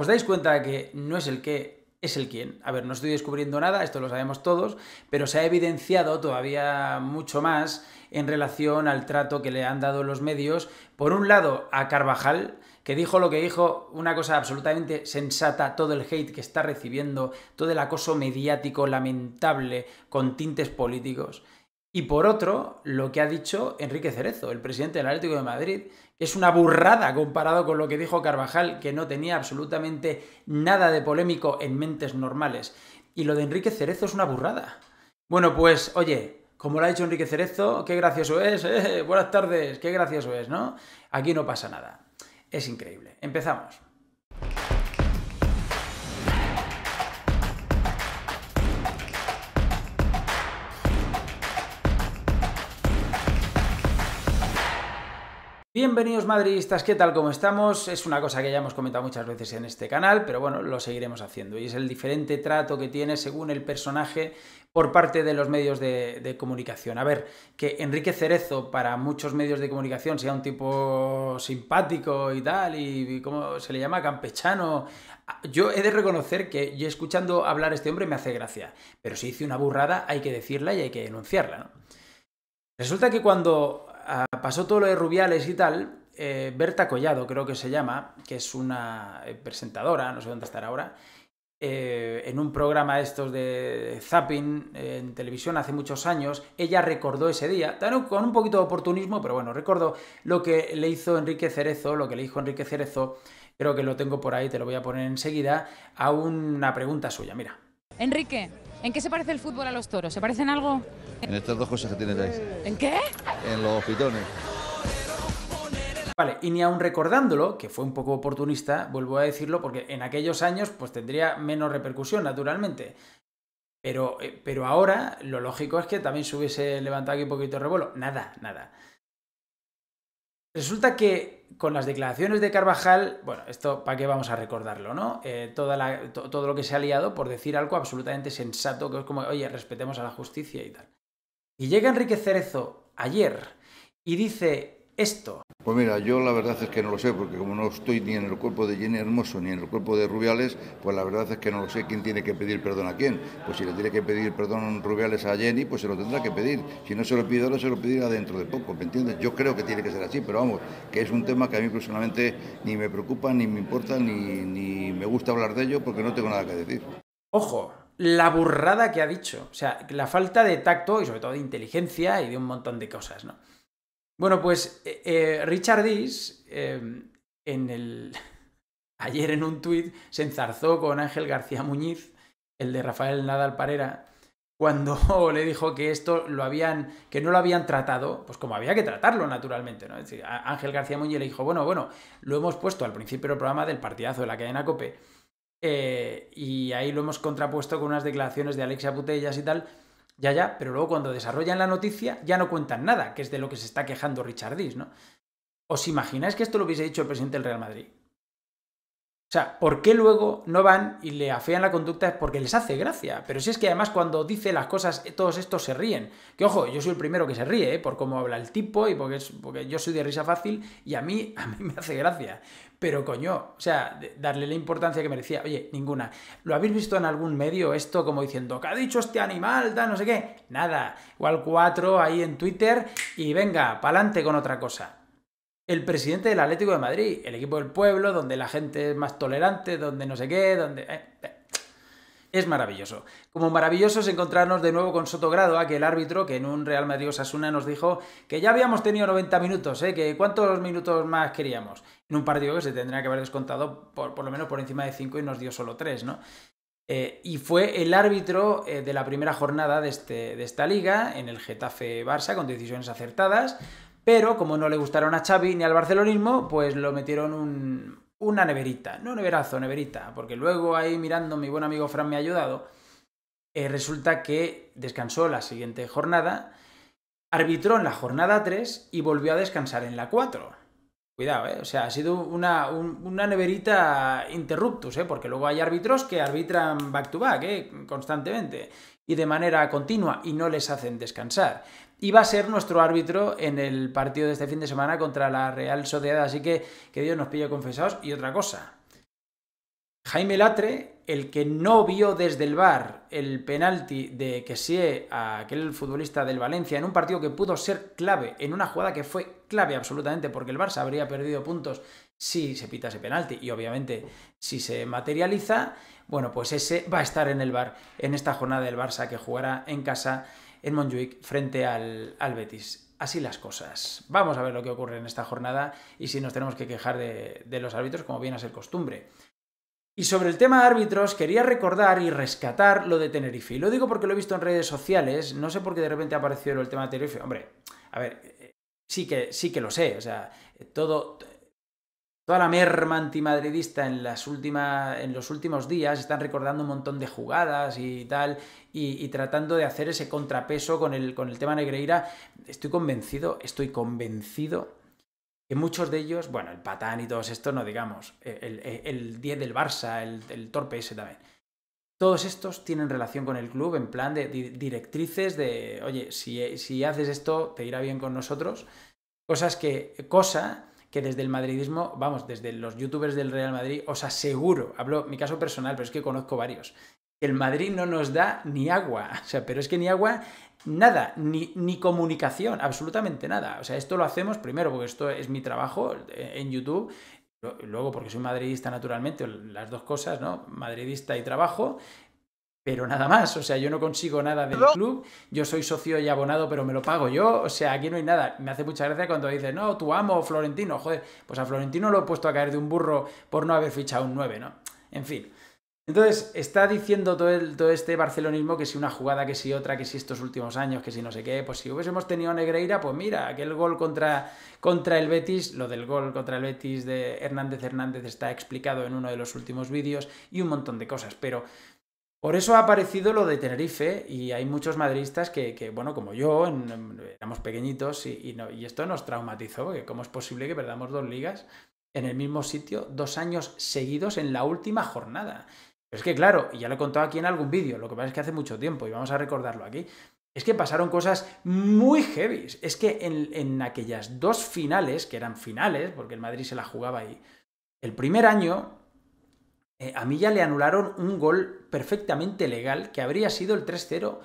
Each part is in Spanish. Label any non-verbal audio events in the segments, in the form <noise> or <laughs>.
¿Os dais cuenta de que no es el qué, es el quién? A ver, no estoy descubriendo nada, esto lo sabemos todos, pero se ha evidenciado todavía mucho más en relación al trato que le han dado los medios, por un lado, a Carvajal, que dijo lo que dijo, una cosa absolutamente sensata, todo el hate que está recibiendo, todo el acoso mediático lamentable con tintes políticos. Y por otro, lo que ha dicho Enrique Cerezo, el presidente del Atlético de Madrid, es una burrada comparado con lo que dijo Carvajal, que no tenía absolutamente nada de polémico en mentes normales. Y lo de Enrique Cerezo es una burrada. Bueno, pues oye, como lo ha dicho Enrique Cerezo, qué gracioso es, eh, buenas tardes, qué gracioso es, ¿no? Aquí no pasa nada. Es increíble. Empezamos. Bienvenidos madridistas, ¿qué tal? ¿Cómo estamos? Es una cosa que ya hemos comentado muchas veces en este canal, pero bueno, lo seguiremos haciendo. Y es el diferente trato que tiene según el personaje por parte de los medios de, comunicación. A ver, que Enrique Cerezo para muchos medios de comunicación sea un tipo simpático y tal, y, cómo se le llama, campechano. Ah, yo he de reconocer que yo escuchando hablar a este hombre me hace gracia, pero si hice una burrada hay que decirla y hay que denunciarla, Resulta que cuando Ah, pasó todo lo de Rubiales y tal, eh, Berta Collado creo que se llama, que es una eh, presentadora, no sé dónde estará ahora, eh, en un programa de estos de zapping en televisión hace muchos años, ella recordó ese día, con un poquito de oportunismo, pero bueno, recordó lo que le hizo Enrique Cerezo, lo que le dijo Enrique Cerezo, creo que lo tengo por ahí, te lo voy a poner enseguida, a una pregunta suya, mira. Enrique, ¿en qué se parece el fútbol a los toros? ¿Se parecen algo? En estas dos cosas que tienes ahí. ¿En qué? En los pitones. Vale, y ni aun recordándolo, que fue un poco oportunista, vuelvo a decirlo, porque en aquellos años pues tendría menos repercusión, naturalmente. Pero, eh, pero ahora lo lógico es que también se hubiese levantado aquí un poquito de revuelo. Nada, nada. Resulta que con las declaraciones de Carvajal, bueno, esto para qué vamos a recordarlo, ¿no? Eh, toda todo lo que se ha liado por decir algo absolutamente sensato, que es como, oye, respetemos a la justicia y tal. Y llega Enrique Cerezo ayer y dice esto? Pues mira, yo la verdad es que no lo sé, porque como no estoy ni en el cuerpo de Jenny Hermoso ni en el cuerpo de Rubiales, pues la verdad es que no lo sé quién tiene que pedir perdón a quién. Pues si le tiene que pedir perdón Rubiales a Jenny, pues se lo tendrá que pedir. Si no se lo pide ahora, se lo pedirá dentro de poco, ¿me entiendes? Yo creo que tiene que ser así, pero vamos, que es un tema que a mí personalmente ni me preocupa, ni me importa, ni, ni me gusta hablar de ello, porque no tengo nada que decir. Ojo, la burrada que ha dicho, o sea, la falta de tacto y sobre todo de inteligencia y de un montón de cosas, ¿no? Bueno, pues eh, eh, Richard Dies em, en <laughs> ayer en un tuit, se enzarzó con Ángel García Muñiz, el de Rafael Nadal Parera, cuando <laughs> le dijo que esto lo habían, que no lo habían tratado, pues como había que tratarlo naturalmente, ¿no? Ángel García Muñiz le dijo, bueno, bueno, lo hemos puesto al principio del programa del partidazo de la cadena COPE, eh, y ahí lo hemos contrapuesto con unas declaraciones de Alexia Putellas y tal, ya, ya, pero luego cuando desarrollan la noticia ya no cuentan nada, que es de lo que se está quejando Richard Dix, ¿no? ¿Os imagináis que esto lo hubiese dicho el presidente del Real Madrid? O sea, ¿por qué luego no van y le afean la conducta? Es porque les hace gracia. Pero si es que además cuando dice las cosas, eh, todos estos se ríen. Que ojo, yo soy el primero que se ríe, ¿eh? por cómo habla el tipo y porque, porque yo soy de risa fácil y a mí, <laughs> a mí me hace gracia. Pero coño, o sea, darle la importancia que merecía. Oye, ninguna. ¿Lo habéis visto en algún medio esto como diciendo, que ha dicho este animal? Da no sé qué. Nada. Igual cuatro ahí en Twitter y venga, pa'lante con otra cosa el presidente del Atlético de Madrid, el equipo del pueblo, donde la gente es más tolerante, donde no sé qué, donde... Eh, eh. Es maravilloso. Como maravilloso es encontrarnos de nuevo con Soto Grado, aquel árbitro que en un Real Madrid Osasuna nos dijo que ya habíamos tenido 90 minutos, eh, que cuántos minutos más queríamos. En un partido que se tendría que haber descontado por, lo menos por encima de 5 y nos dio solo 3, ¿no? y fue el árbitro de la primera jornada de, este, de esta liga en el Getafe Barça con decisiones acertadas pero como no le gustaron a Xavi ni al barcelonismo, pues lo metieron una neverita, no neverazo, neverita, porque luego ahí mirando mi buen amigo Fran me ha ayudado, eh, resulta que descansó la siguiente jornada, arbitró en la jornada 3 y volvió a descansar en la 4. Cuidado, ¿eh? O sea, ha sido una, neverita interruptus, ¿eh? Porque luego hay árbitros que arbitran back-to-back, back, eh Constantemente y de manera continua y no les hacen descansar. Y va a ser nuestro árbitro en el partido de este fin de semana contra la Real Sociedad, así que que Dios nos pille confesados. Y otra cosa, Jaime Latre el que no vio desde el bar el penalti de Kessie a aquel futbolista del Valencia en un partido que pudo ser clave, en una jugada que fue clave absolutamente, porque el Barça habría perdido puntos si se pita ese penalti y obviamente si se materializa, bueno, pues ese va a estar en el bar en esta jornada del Barça que jugará en casa en Montjuic frente al, al Betis así las cosas. Vamos a ver lo que ocurre en esta jornada y si nos tenemos que quejar de, de, los árbitros, como viene a ser costumbre. Y sobre el tema de árbitros, quería recordar y rescatar lo de Tenerife. Y lo digo porque lo he visto en redes sociales, no sé por qué de repente apareció el tema de Tenerife. Hombre, a ver, eh, sí que, sí que lo sé, o sea, todo, toda la merma antimadridista en, las en los últimos días están recordando un montón de jugadas y tal, y, tratando de hacer ese contrapeso con el, con el tema Negreira. Estoy convencido, estoy convencido que muchos de ellos, bueno, el Patán y todos estos, no digamos, el, 10 del Barça, el, Torpe ese también, todos estos tienen relación con el club en plan de directrices de, oye, si, haces esto, te irá bien con nosotros. Cosas que, cosa que desde el madridismo, vamos, desde los youtubers del Real Madrid, os aseguro, hablo mi caso personal, pero es que conozco varios, el Madrid no nos da ni agua. <laughs> O sea, pero es que ni agua, nada, ni, ni, comunicación, absolutamente nada. O sea, esto lo hacemos primero porque esto es mi trabajo eh, en YouTube. Luego, porque soy madridista naturalmente, las dos cosas, ¿no? Madridista y trabajo, pero nada más. O sea, yo no consigo nada del club. Yo soy socio y abonado, pero me lo pago yo. O sea, aquí no hay nada. Me hace mucha gracia cuando dices, no, tu amo, Florentino. Joder, pues a Florentino lo he puesto a caer de un burro por no haber fichado un 9, ¿no? En fin. Entonces, está diciendo todo, este barcelonismo que si una jugada, que si otra, que si estos últimos años, que si no sé qué, pues si hubiésemos tenido Negreira, pues mira, aquel gol contra, el Betis, lo del gol contra el Betis de Hernández Hernández está explicado en uno de los últimos vídeos y un montón de cosas, pero por eso ha aparecido lo de Tenerife y hay muchos madridistas que, bueno, como yo, éramos pequeñitos y, y, esto nos traumatizó, porque cómo es posible que perdamos dos ligas en el mismo sitio dos años seguidos en la última jornada es que, claro, y ya lo he contado aquí en algún vídeo, lo que pasa es que hace mucho tiempo y vamos a recordarlo aquí. Es que pasaron cosas muy heavy. Es que en, aquellas dos finales, que eran finales, porque el Madrid se la jugaba ahí, el primer año, eh, a mí ya le anularon un gol perfectamente legal, que habría sido el 3-0,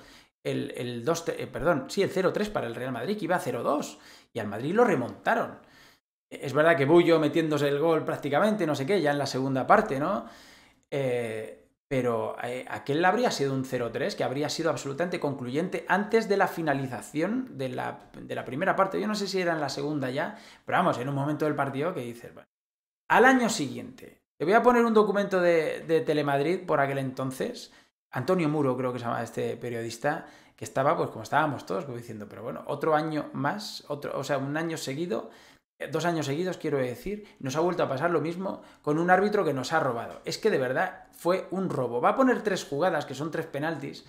el, 2 eh, perdón, sí, el 0-3 para el Real Madrid, que iba a 0-2, y al Madrid lo remontaron. Es verdad que Bullo metiéndose el gol prácticamente, no sé qué, ya en la segunda parte, ¿no? Eh, pero eh, aquel habría sido un 0-3 que habría sido absolutamente concluyente antes de la finalización de la, de la, primera parte. Yo no sé si era en la segunda ya, pero vamos, en un momento del partido que dices, bueno. al año siguiente, te voy a poner un documento de, de Telemadrid por aquel entonces, Antonio Muro creo que se llama este periodista, que estaba, pues como estábamos todos, como diciendo, pero bueno, otro año más, otro, o sea, un año seguido eh, dos años seguidos, quiero decir, nos ha vuelto a pasar lo mismo con un árbitro que nos ha robado. Es que de verdad fue un robo. Va a poner tres jugadas, que son tres penaltis.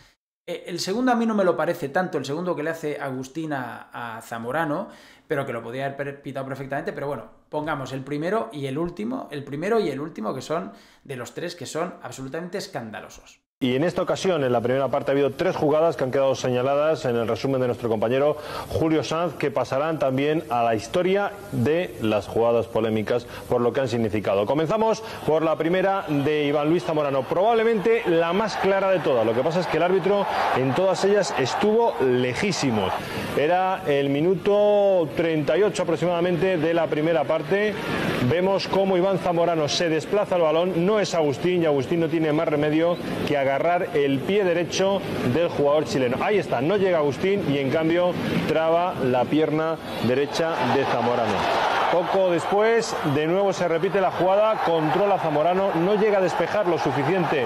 Eh, el segundo a mí no me lo parece tanto, el segundo que le hace Agustín a, Zamorano, pero que lo podía haber pitado perfectamente, pero bueno, pongamos el primero y el último, el primero y el último que son de los tres que son absolutamente escandalosos. Y en esta ocasión, en la primera parte, ha habido tres jugadas que han quedado señaladas en el resumen de nuestro compañero Julio Sanz, que pasarán también a la historia de las jugadas polémicas por lo que han significado. Comenzamos por la primera de Iván Luis Zamorano, probablemente la más clara de todas. Lo que pasa es que el árbitro en todas ellas estuvo lejísimo. Era el minuto 38 aproximadamente de la primera parte. Vemos cómo Iván Zamorano se desplaza el balón, no es Agustín y Agustín no tiene más remedio que agarrar el pie derecho del jugador chileno. Ahí está, no llega Agustín y en cambio traba la pierna derecha de Zamorano. Poco después, de nuevo se repite la jugada, controla Zamorano, no llega a despejar lo suficiente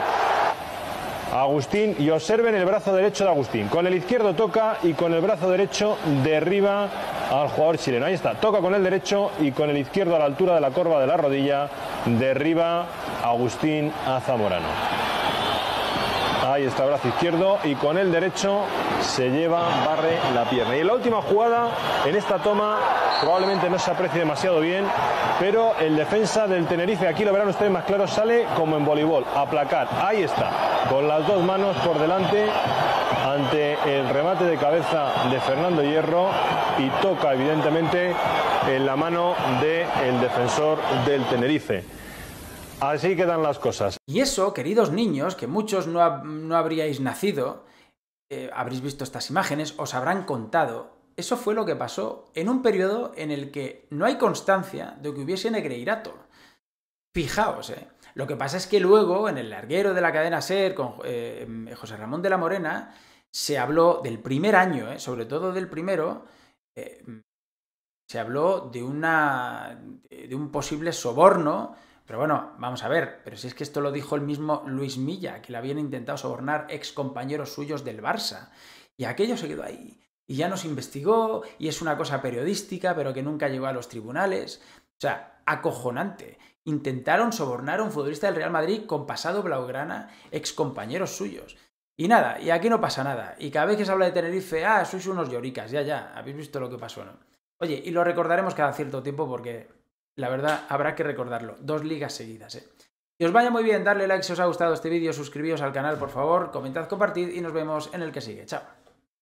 Agustín y observen el brazo derecho de Agustín. Con el izquierdo toca y con el brazo derecho derriba al jugador chileno. Ahí está, toca con el derecho y con el izquierdo a la altura de la corva de la rodilla derriba Agustín a Zamorano. Ahí está brazo izquierdo y con el derecho se lleva, barre la pierna. Y la última jugada, en esta toma, probablemente no se aprecie demasiado bien, pero el defensa del Tenerife, aquí lo verán ustedes más claro, sale como en voleibol, Aplacar, Ahí está, con las dos manos por delante ante el remate de cabeza de Fernando Hierro y toca evidentemente en la mano del el defensor del Tenerife. Así quedan las cosas. Y eso, queridos niños, que muchos no, habríais nacido, eh, habréis visto estas imágenes, os habrán contado. Eso fue lo que pasó en un periodo en el que no hay constancia de que hubiese negreirato. Fijaos, ¿eh? Lo que pasa es que luego, en el larguero de la cadena SER, con eh, em, José Ramón de la Morena, se habló del primer año, eh, sobre todo del primero, se habló de, una, de un posible soborno pero bueno, vamos a ver, pero si es que esto lo dijo el mismo Luis Milla, que le habían intentado sobornar ex compañeros suyos del Barça. Y aquello se quedó ahí. Y ya nos investigó, y es una cosa periodística, pero que nunca llegó a los tribunales. O sea, acojonante. Intentaron sobornar a un futbolista del Real Madrid con pasado blaugrana, ex compañeros suyos. Y nada, y aquí no pasa nada. Y cada vez que se habla de Tenerife, ah, sois unos lloricas, ya, ya, habéis visto lo que pasó, ¿no? Oye, y lo recordaremos cada cierto tiempo porque la verdad habrá que recordarlo. Dos ligas seguidas, ¿eh? Que os vaya muy bien, darle like si os ha gustado este vídeo, suscribíos al canal por favor, comentad, compartid y nos vemos en el que sigue. Chao.